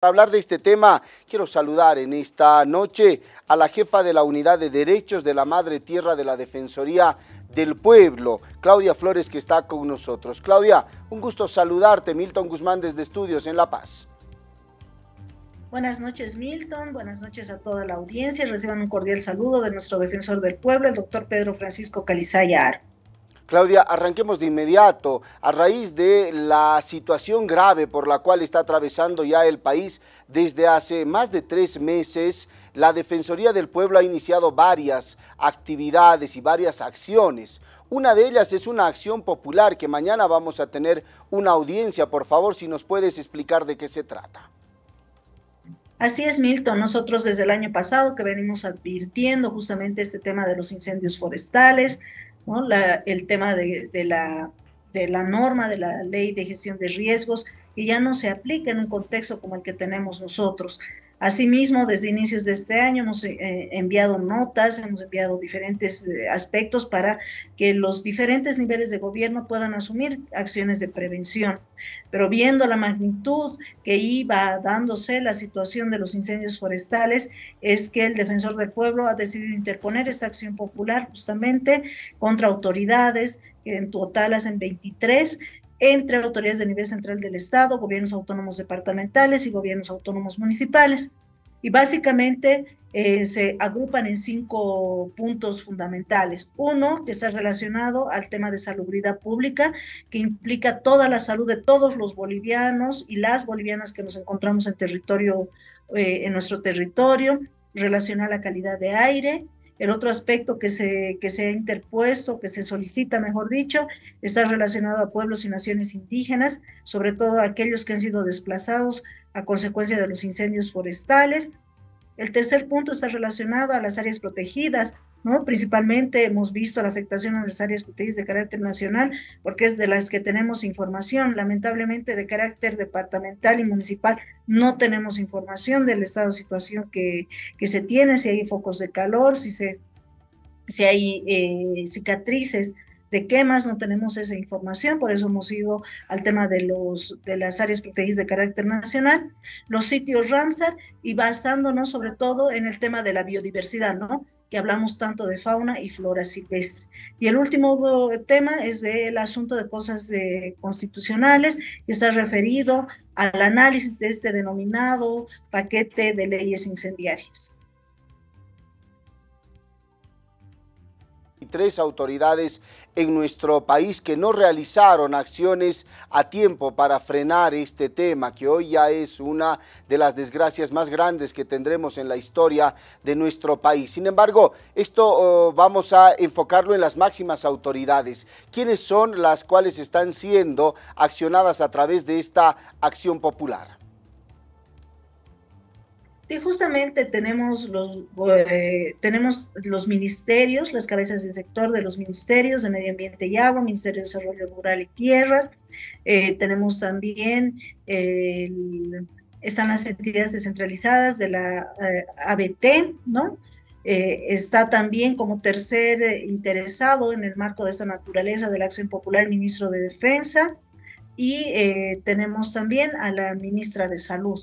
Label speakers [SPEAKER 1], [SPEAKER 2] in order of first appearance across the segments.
[SPEAKER 1] Para hablar de este tema, quiero saludar en esta noche a la jefa de la Unidad de Derechos de la Madre Tierra de la Defensoría del Pueblo, Claudia Flores, que está con nosotros. Claudia, un gusto saludarte. Milton Guzmán desde Estudios en La Paz.
[SPEAKER 2] Buenas noches, Milton. Buenas noches a toda la audiencia. Reciban un cordial saludo de nuestro defensor del pueblo, el doctor Pedro Francisco Calizaya
[SPEAKER 1] Claudia, arranquemos de inmediato. A raíz de la situación grave por la cual está atravesando ya el país desde hace más de tres meses, la Defensoría del Pueblo ha iniciado varias actividades y varias acciones. Una de ellas es una acción popular que mañana vamos a tener una audiencia. Por favor, si nos puedes explicar de qué se trata.
[SPEAKER 2] Así es, Milton. Nosotros desde el año pasado que venimos advirtiendo justamente este tema de los incendios forestales, el tema de, la, de la norma, de la ley de gestión de riesgos, que ya no se aplica en un contexto como el que tenemos nosotros. Asimismo, desde inicios de este año hemos eh, enviado notas, hemos enviado diferentes eh, aspectos para que los diferentes niveles de gobierno puedan asumir acciones de prevención. Pero viendo la magnitud que iba dándose la situación de los incendios forestales, es que el defensor del pueblo ha decidido interponer esta acción popular justamente contra autoridades, que en total hacen 23 entre autoridades de nivel central del Estado, gobiernos autónomos departamentales y gobiernos autónomos municipales. Y básicamente eh, se agrupan en cinco puntos fundamentales. Uno, que está relacionado al tema de salubridad pública, que implica toda la salud de todos los bolivianos y las bolivianas que nos encontramos en territorio, eh, en nuestro territorio, relacionado a la calidad de aire, el otro aspecto que se, que se ha interpuesto, que se solicita, mejor dicho, está relacionado a pueblos y naciones indígenas, sobre todo aquellos que han sido desplazados a consecuencia de los incendios forestales. El tercer punto está relacionado a las áreas protegidas, Principalmente hemos visto la afectación en las áreas protegidas de carácter nacional, porque es de las que tenemos información. Lamentablemente, de carácter departamental y municipal, no tenemos información del estado de situación que, que se tiene, si hay focos de calor, si, se, si hay eh, cicatrices de quemas, no tenemos esa información, por eso hemos ido al tema de, los, de las áreas protegidas de carácter nacional, los sitios Ramsar y basándonos sobre todo en el tema de la biodiversidad, ¿no? que hablamos tanto de fauna y flora silvestre. Y el último tema es del asunto de cosas constitucionales, que está referido al análisis de este denominado paquete de leyes incendiarias.
[SPEAKER 1] Y tres autoridades en nuestro país que no realizaron acciones a tiempo para frenar este tema, que hoy ya es una de las desgracias más grandes que tendremos en la historia de nuestro país. Sin embargo, esto oh, vamos a enfocarlo en las máximas autoridades. ¿Quiénes son las cuales están siendo accionadas a través de esta acción popular?
[SPEAKER 2] y justamente tenemos los, eh, tenemos los ministerios, las cabezas del sector de los ministerios de Medio Ambiente y Agua, Ministerio de Desarrollo Rural y Tierras, eh, tenemos también, están las entidades descentralizadas de la eh, ABT, ¿no? está también como tercer interesado en el marco de esta naturaleza de la acción popular, ministro de Defensa, y tenemos también a la ministra de Salud,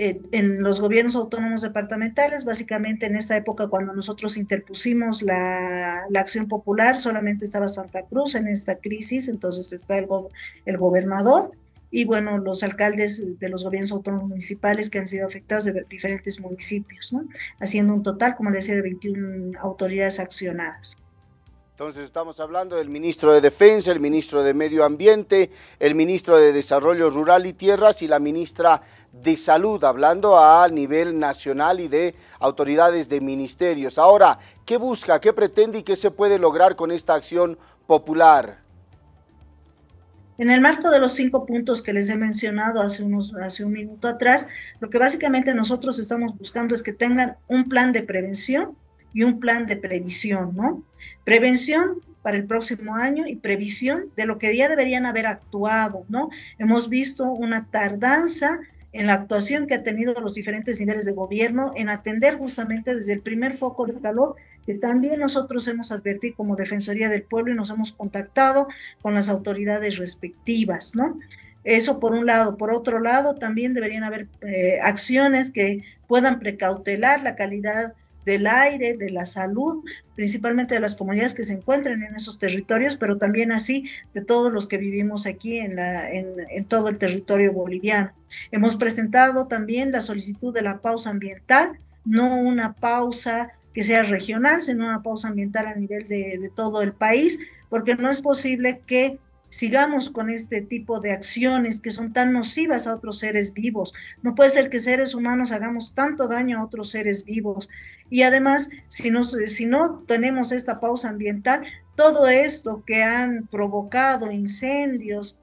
[SPEAKER 2] eh, en los gobiernos autónomos departamentales, básicamente en esta época cuando nosotros interpusimos la, acción popular, solamente estaba Santa Cruz en esta crisis, entonces está el, el gobernador y bueno, los alcaldes de los gobiernos autónomos municipales que han sido afectados de diferentes municipios, haciendo un total, como les decía, de 21 autoridades accionadas.
[SPEAKER 1] Entonces estamos hablando del ministro de Defensa, el ministro de Medio Ambiente, el ministro de Desarrollo Rural y Tierras y la ministra de Salud, hablando a nivel nacional y de autoridades de ministerios. Ahora, ¿qué busca, qué pretende y qué se puede lograr con esta acción popular?
[SPEAKER 2] En el marco de los cinco puntos que les he mencionado hace, unos, hace un minuto atrás, lo que básicamente nosotros estamos buscando es que tengan un plan de prevención y un plan de previsión, ¿no? Prevención para el próximo año y previsión de lo que ya deberían haber actuado, ¿no? Hemos visto una tardanza en la actuación que ha tenido los diferentes niveles de gobierno, en atender justamente desde el primer foco de calor, que también nosotros hemos advertido como Defensoría del Pueblo y nos hemos contactado con las autoridades respectivas, ¿no? Eso por un lado. Por otro lado, también deberían haber eh, acciones que puedan precautelar la calidad del aire, de la salud, principalmente de las comunidades que se encuentran en esos territorios, pero también así de todos los que vivimos aquí en, la, en, todo el territorio boliviano. Hemos presentado también la solicitud de la pausa ambiental, no una pausa que sea regional, sino una pausa ambiental a nivel de, de todo el país, porque no es posible que sigamos con este tipo de acciones que son tan nocivas a otros seres vivos. No puede ser que seres humanos hagamos tanto daño a otros seres vivos. Y además, si, no si no tenemos esta pausa ambiental, todo esto que han provocado incendios,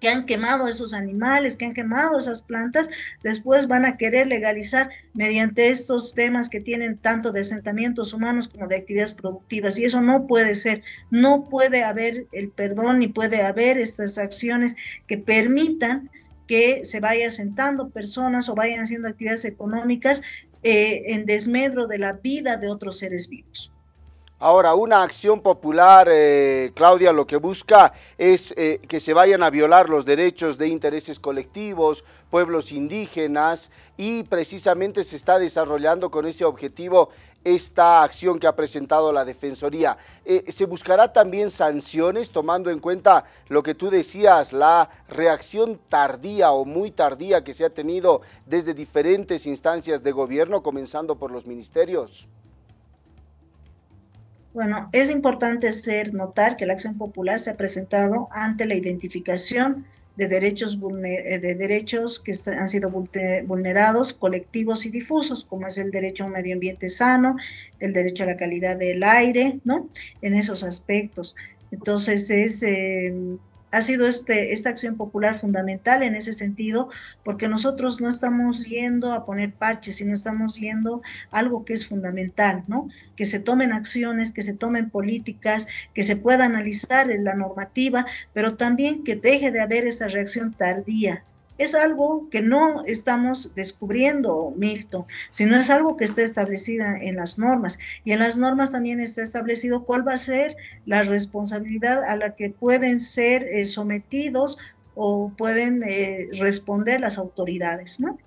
[SPEAKER 2] que han quemado esos animales, que han quemado esas plantas, después van a querer legalizar mediante estos temas que tienen tanto de asentamientos humanos como de actividades productivas. Y eso no puede ser, no puede haber el perdón ni puede haber estas acciones que permitan que se vaya asentando personas o vayan haciendo actividades económicas eh, en desmedro de la vida de otros seres vivos.
[SPEAKER 1] Ahora, una acción popular, eh, Claudia, lo que busca es eh, que se vayan a violar los derechos de intereses colectivos, pueblos indígenas, y precisamente se está desarrollando con ese objetivo esta acción que ha presentado la Defensoría. Eh, ¿Se buscará también sanciones tomando en cuenta lo que tú decías, la reacción tardía o muy tardía que se ha tenido desde diferentes instancias de gobierno, comenzando por los ministerios?
[SPEAKER 2] Bueno, es importante ser notar que la acción popular se ha presentado ante la identificación de derechos, eh, de derechos que han sido vulnerados, colectivos y difusos, como es el derecho a un medio ambiente sano, el derecho a la calidad del aire, ¿no? En esos aspectos. Entonces es... Eh, ha sido este, esta acción popular fundamental en ese sentido, porque nosotros no estamos yendo a poner parches, sino estamos yendo algo que es fundamental, ¿no? Que se tomen acciones, que se tomen políticas, que se pueda analizar en la normativa, pero también que deje de haber esa reacción tardía, es algo que no estamos descubriendo, Milton, sino es algo que está establecido en las normas. Y en las normas también está establecido cuál va a ser la responsabilidad a la que pueden ser eh, sometidos o pueden eh, responder las autoridades, ¿no?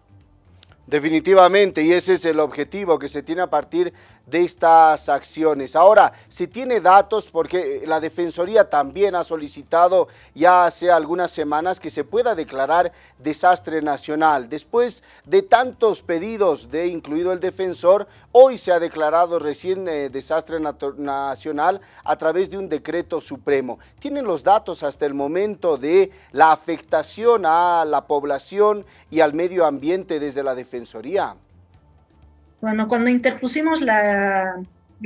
[SPEAKER 1] Definitivamente, y ese es el objetivo que se tiene a partir de estas acciones. Ahora, si tiene datos, porque eh, la Defensoría también ha solicitado ya hace algunas semanas que se pueda declarar desastre nacional. Después de tantos pedidos de incluido el defensor, hoy se ha declarado recién eh, desastre nacional a través de un decreto supremo. ¿Tienen los datos hasta el momento de la afectación a la población y al medio ambiente desde la Defensoría?
[SPEAKER 2] Bueno, cuando interpusimos la,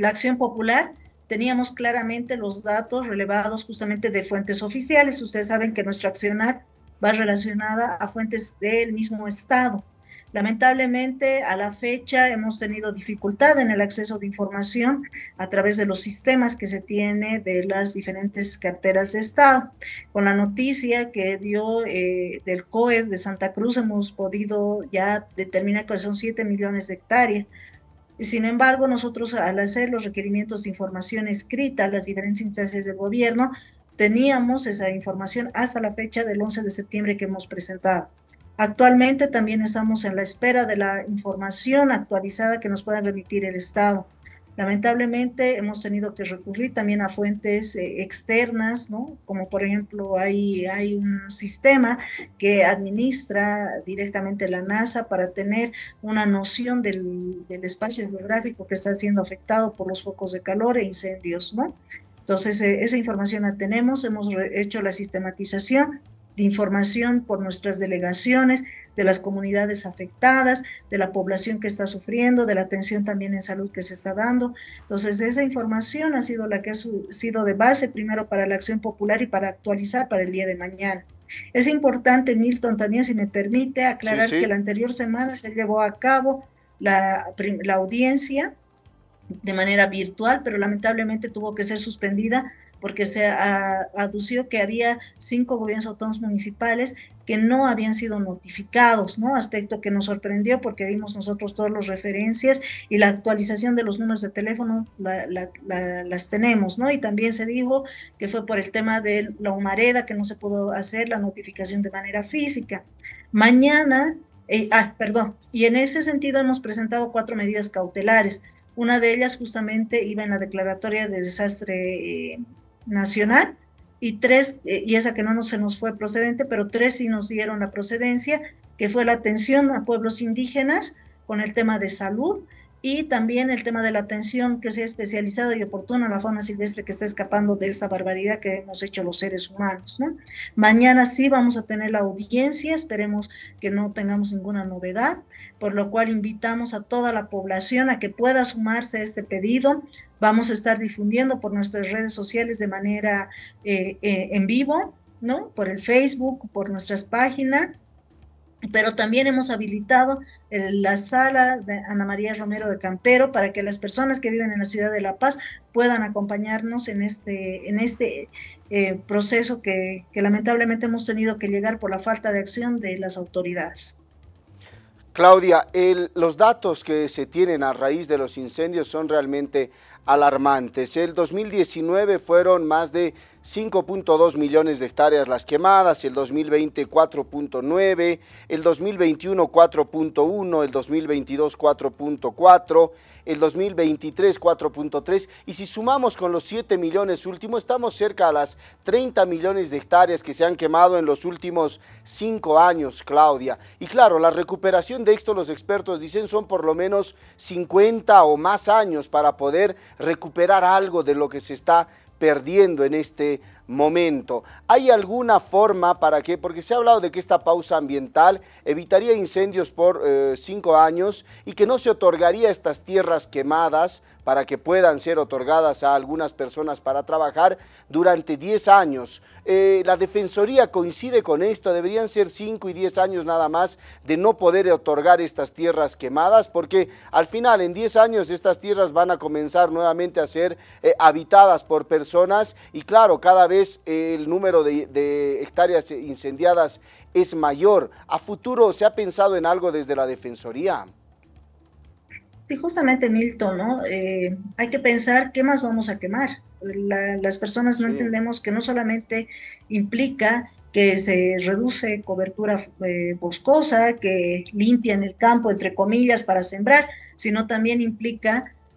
[SPEAKER 2] acción popular, teníamos claramente los datos relevados justamente de fuentes oficiales. Ustedes saben que nuestra accionar va relacionada a fuentes del mismo Estado. Lamentablemente, a la fecha hemos tenido dificultad en el acceso de información a través de los sistemas que se tiene de las diferentes carteras de Estado. Con la noticia que dio eh, del COE de Santa Cruz, hemos podido ya determinar que son 7 millones de hectáreas. Sin embargo, nosotros al hacer los requerimientos de información escrita a las diferentes instancias del gobierno, teníamos esa información hasta la fecha del 11 de septiembre que hemos presentado. Actualmente también estamos en la espera de la información actualizada que nos pueda remitir el Estado. Lamentablemente hemos tenido que recurrir también a fuentes eh, externas, ¿no? Como por ejemplo hay, hay un sistema que administra directamente la NASA para tener una noción del, del espacio geográfico que está siendo afectado por los focos de calor e incendios, ¿no? Entonces, eh, esa información la tenemos, hemos hecho la sistematización de información por nuestras delegaciones, de las comunidades afectadas, de la población que está sufriendo, de la atención también en salud que se está dando. Entonces, esa información ha sido la que ha sido de base primero para la acción popular y para actualizar para el día de mañana. Es importante, Milton, también, si me permite, aclarar que la anterior semana se llevó a cabo la, la audiencia de manera virtual, pero lamentablemente tuvo que ser suspendida porque se adució que había cinco gobiernos autónomos municipales que no habían sido notificados, ¿no? Aspecto que nos sorprendió porque dimos nosotros todas las referencias y la actualización de los números de teléfono las tenemos, ¿no? Y también se dijo que fue por el tema de la humareda que no se pudo hacer la notificación de manera física. Mañana, eh, ah, perdón, y en ese sentido hemos presentado cuatro medidas cautelares. Una de ellas justamente iba en la declaratoria de desastre eh, nacional y tres, eh, y esa que no se nos fue procedente, pero tres sí nos dieron la procedencia, que fue la atención a pueblos indígenas con el tema de salud, y también el tema de la atención que sea especializada y oportuna a la fauna silvestre que está escapando de esa barbaridad que hemos hecho los seres humanos. Mañana sí vamos a tener la audiencia, esperemos que no tengamos ninguna novedad, por lo cual invitamos a toda la población a que pueda sumarse a este pedido. Vamos a estar difundiendo por nuestras redes sociales de manera eh, eh, en vivo, ¿no? por el Facebook, por nuestras páginas pero también hemos habilitado eh, la sala de Ana María Romero de Campero para que las personas que viven en la ciudad de La Paz puedan acompañarnos en este, en este eh, proceso que, lamentablemente hemos tenido que llegar por la falta de acción de las autoridades.
[SPEAKER 1] Claudia, los datos que se tienen a raíz de los incendios son realmente alarmantes. El 2019 fueron más de 5.2 millones de hectáreas las quemadas, el 2020 4.9, el 2021 4.1, el 2022 4.4, el 2023 4.3 y si sumamos con los 7 millones últimos estamos cerca a las 30 millones de hectáreas que se han quemado en los últimos 5 años, Claudia. Y claro, la recuperación de esto los expertos dicen son por lo menos 50 o más años para poder recuperar algo de lo que se está perdiendo en este momento. ¿Hay alguna forma para que, porque se ha hablado de que esta pausa ambiental evitaría incendios por eh, cinco años y que no se otorgaría estas tierras quemadas para que puedan ser otorgadas a algunas personas para trabajar durante diez años. Eh, la Defensoría coincide con esto, deberían ser cinco y diez años nada más de no poder otorgar estas tierras quemadas, porque al final en diez años estas tierras van a comenzar nuevamente a ser eh, habitadas por personas y claro, cada vez vez eh, el número de, hectáreas incendiadas es mayor. ¿A futuro se ha pensado en algo desde la Defensoría?
[SPEAKER 2] Sí, justamente Milton, ¿no? Eh, hay que pensar qué más vamos a quemar. las personas no entendemos que no solamente implica que se reduce cobertura eh, boscosa, que limpian el campo, entre comillas, para sembrar, sino también implica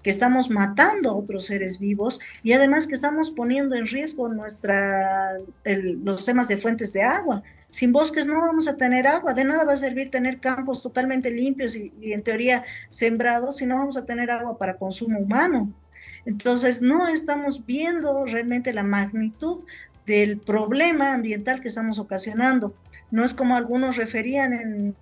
[SPEAKER 2] que estamos matando a otros seres vivos y además que estamos poniendo en riesgo nuestra, los temas de fuentes de agua. Sin bosques no vamos a tener agua, de nada va a servir tener campos totalmente limpios y, y en teoría sembrados si no vamos a tener agua para consumo humano. Entonces, no estamos viendo realmente la magnitud del problema ambiental que estamos ocasionando. No es como algunos referían en,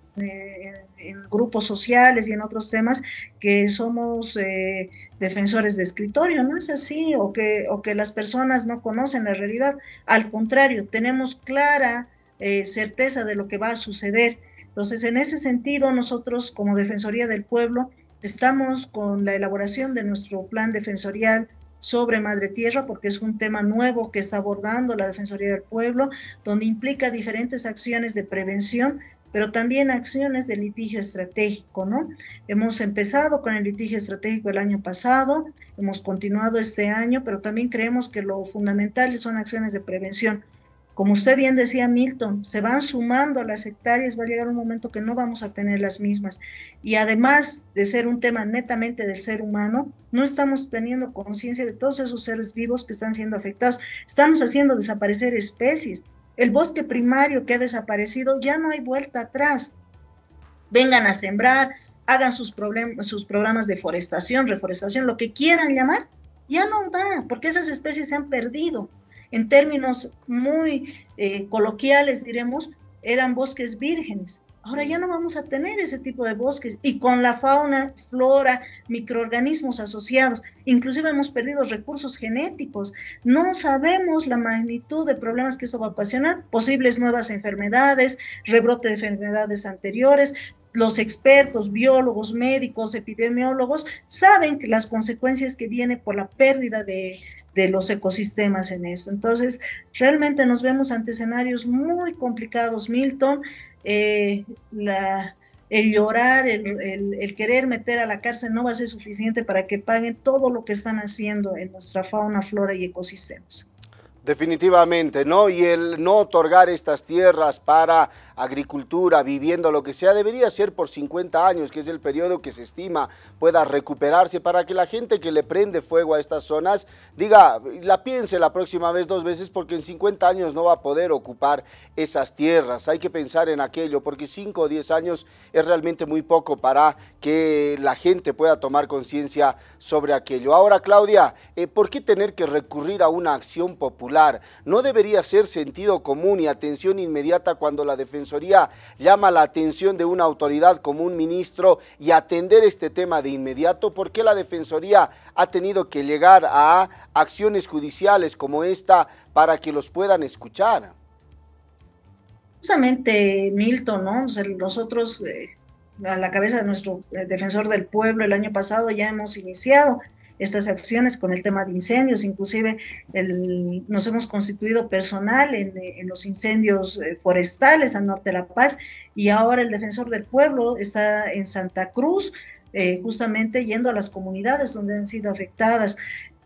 [SPEAKER 2] grupos sociales y en otros temas que somos eh, defensores de escritorio, no es así, o que, que las personas no conocen la realidad. Al contrario, tenemos clara eh, certeza de lo que va a suceder. Entonces, en ese sentido, nosotros como Defensoría del Pueblo estamos con la elaboración de nuestro plan defensorial sobre Madre Tierra, porque es un tema nuevo que está abordando la Defensoría del Pueblo, donde implica diferentes acciones de prevención, pero también acciones de litigio estratégico, ¿no? Hemos empezado con el litigio estratégico el año pasado, hemos continuado este año, pero también creemos que lo fundamental son acciones de prevención como usted bien decía, Milton, se van sumando las hectáreas, va a llegar un momento que no vamos a tener las mismas. Y además de ser un tema netamente del ser humano, no estamos teniendo conciencia de todos esos seres vivos que están siendo afectados. Estamos haciendo desaparecer especies. El bosque primario que ha desaparecido, ya no hay vuelta atrás. Vengan a sembrar, hagan sus, sus programas de forestación, reforestación, lo que quieran llamar, ya no da, porque esas especies se han perdido en términos muy eh, coloquiales, diremos, eran bosques vírgenes. Ahora ya no vamos a tener ese tipo de bosques y con la fauna, flora, microorganismos asociados, inclusive hemos perdido recursos genéticos. No sabemos la magnitud de problemas que eso va a ocasionar, posibles nuevas enfermedades, rebrote de enfermedades anteriores. Los expertos, biólogos, médicos, epidemiólogos saben que las consecuencias que viene por la pérdida de de los ecosistemas en eso. Entonces, realmente nos vemos ante escenarios muy complicados, Milton. Eh, el llorar, el, querer meter a la cárcel no va a ser suficiente para que paguen todo lo que están haciendo en nuestra fauna, flora y ecosistemas.
[SPEAKER 1] Definitivamente, ¿no? Y el no otorgar estas tierras para agricultura, viviendo, lo que sea, debería ser por 50 años, que es el periodo que se estima pueda recuperarse para que la gente que le prende fuego a estas zonas diga, la piense la próxima vez dos veces porque en 50 años no va a poder ocupar esas tierras. Hay que pensar en aquello porque 5 o 10 años es realmente muy poco para que la gente pueda tomar conciencia sobre aquello. Ahora, Claudia, eh, ¿por qué tener que recurrir a una acción popular? ¿No debería ser sentido común y atención inmediata cuando la defensa Defensoría llama la atención de una autoridad como un ministro y atender este tema de inmediato? ¿Por qué la Defensoría ha tenido que llegar a acciones judiciales como esta para que los puedan escuchar?
[SPEAKER 2] Justamente, Milton, ¿no? nosotros... Eh, a la cabeza de nuestro eh, defensor del pueblo el año pasado, ya hemos iniciado estas acciones con el tema de incendios. Inclusive nos hemos constituido personal en, en, los incendios eh, forestales al norte de La Paz y ahora el defensor del pueblo está en Santa Cruz eh, justamente yendo a las comunidades donde han sido afectadas.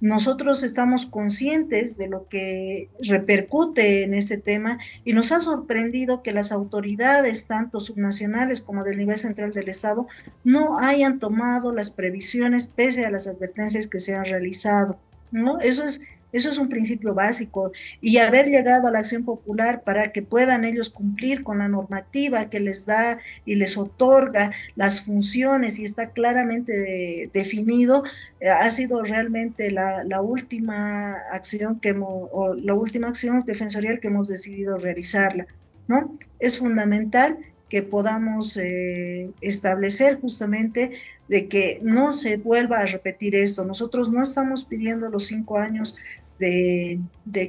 [SPEAKER 2] Nosotros estamos conscientes de lo que repercute en este tema y nos ha sorprendido que las autoridades, tanto subnacionales como del nivel central del Estado, no hayan tomado las previsiones pese a las advertencias que se han realizado. ¿no? Eso es eso es un principio básico y haber llegado a la acción popular para que puedan ellos cumplir con la normativa que les da y les otorga las funciones y está claramente definido, eh, ha sido realmente la, última acción que la última acción defensorial que hemos decidido realizarla. ¿no? Es fundamental que podamos eh, establecer justamente de que no se vuelva a repetir esto. Nosotros no estamos pidiendo los cinco años de,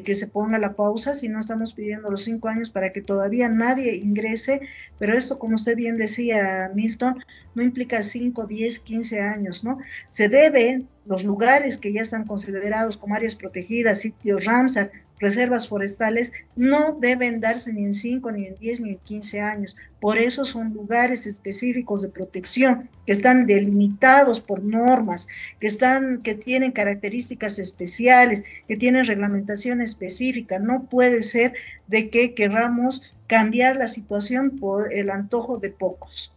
[SPEAKER 2] que se ponga la pausa, sino estamos pidiendo los cinco años para que todavía nadie ingrese, pero esto, como usted bien decía, Milton, no implica cinco, diez, quince años, ¿no? Se deben los lugares que ya están considerados como áreas protegidas, sitios Ramsar, reservas forestales no deben darse ni en 5, ni en 10, ni en 15 años. Por eso son lugares específicos de protección que están delimitados por normas, que, están, que tienen características especiales, que tienen reglamentación específica. No puede ser de que querramos cambiar la situación por el antojo de pocos.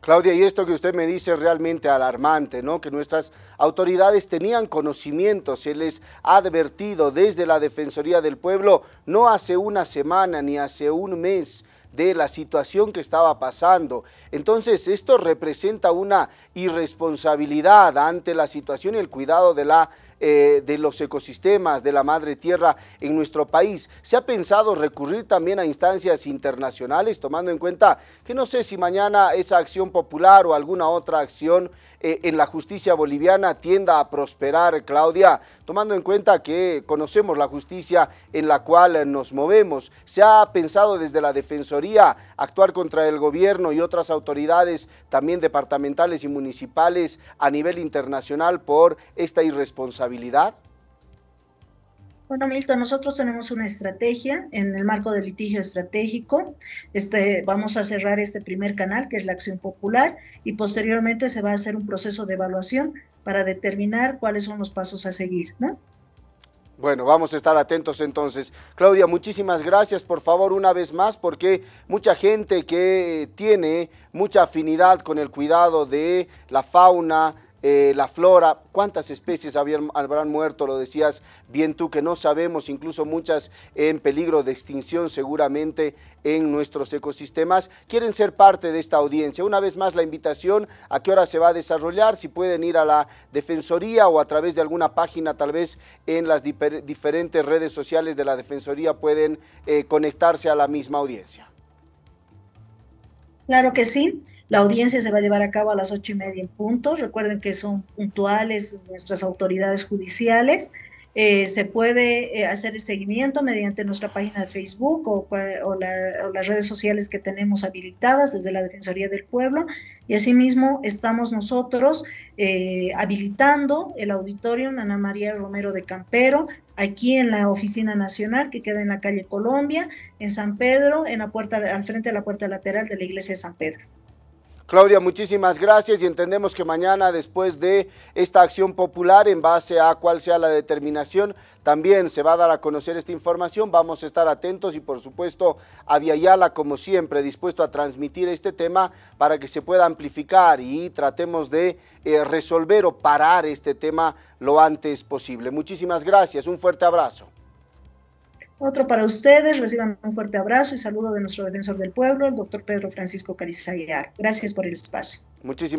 [SPEAKER 1] Claudia, y esto que usted me dice es realmente alarmante, ¿no? Que nuestras autoridades tenían conocimiento, se les ha advertido desde la Defensoría del Pueblo, no hace una semana ni hace un mes, de la situación que estaba pasando. Entonces, esto representa una irresponsabilidad ante la situación y el cuidado de la eh, de los ecosistemas de la madre tierra en nuestro país. ¿Se ha pensado recurrir también a instancias internacionales, tomando en cuenta que no sé si mañana esa acción popular o alguna otra acción eh, en la justicia boliviana tienda a prosperar, Claudia, tomando en cuenta que conocemos la justicia en la cual nos movemos? ¿Se ha pensado desde la Defensoría actuar contra el gobierno y otras autoridades también departamentales y municipales a nivel internacional por esta irresponsabilidad?
[SPEAKER 2] Bueno, Milton, nosotros tenemos una estrategia en el marco del litigio estratégico. Este, vamos a cerrar este primer canal, que es la acción popular, y posteriormente se va a hacer un proceso de evaluación para determinar cuáles son los pasos a seguir, ¿no?
[SPEAKER 1] Bueno, vamos a estar atentos entonces. Claudia, muchísimas gracias, por favor, una vez más, porque mucha gente que tiene mucha afinidad con el cuidado de la fauna, eh, la flora, cuántas especies habrán muerto, lo decías bien tú, que no sabemos, incluso muchas en peligro de extinción seguramente en nuestros ecosistemas, quieren ser parte de esta audiencia. Una vez más la invitación a qué hora se va a desarrollar, si pueden ir a la Defensoría o a través de alguna página, tal vez en las diferentes redes sociales de la Defensoría pueden eh, conectarse a la misma audiencia.
[SPEAKER 2] Claro que sí. La audiencia se va a llevar a cabo a las ocho y media en punto. Recuerden que son puntuales nuestras autoridades judiciales. Eh, se puede eh, hacer el seguimiento mediante nuestra página de Facebook o, las redes sociales que tenemos habilitadas desde la Defensoría del Pueblo. Y asimismo estamos nosotros eh, habilitando el auditorio Ana María Romero de Campero aquí en la Oficina Nacional que queda en la calle Colombia, en San Pedro, en la puerta, al frente de la puerta lateral de la iglesia de San Pedro.
[SPEAKER 1] Claudia, muchísimas gracias y entendemos que mañana, después de esta acción popular, en base a cuál sea la determinación, también se va a dar a conocer esta información. Vamos a estar atentos y, por supuesto, a como siempre, dispuesto a transmitir este tema para que se pueda amplificar y tratemos de eh, resolver o parar este tema lo antes posible. Muchísimas gracias, un fuerte abrazo.
[SPEAKER 2] Otro para ustedes. Reciban un fuerte abrazo y saludo de nuestro defensor del pueblo, el doctor Pedro Francisco Carizayar. Gracias por el espacio.
[SPEAKER 1] Muchísimas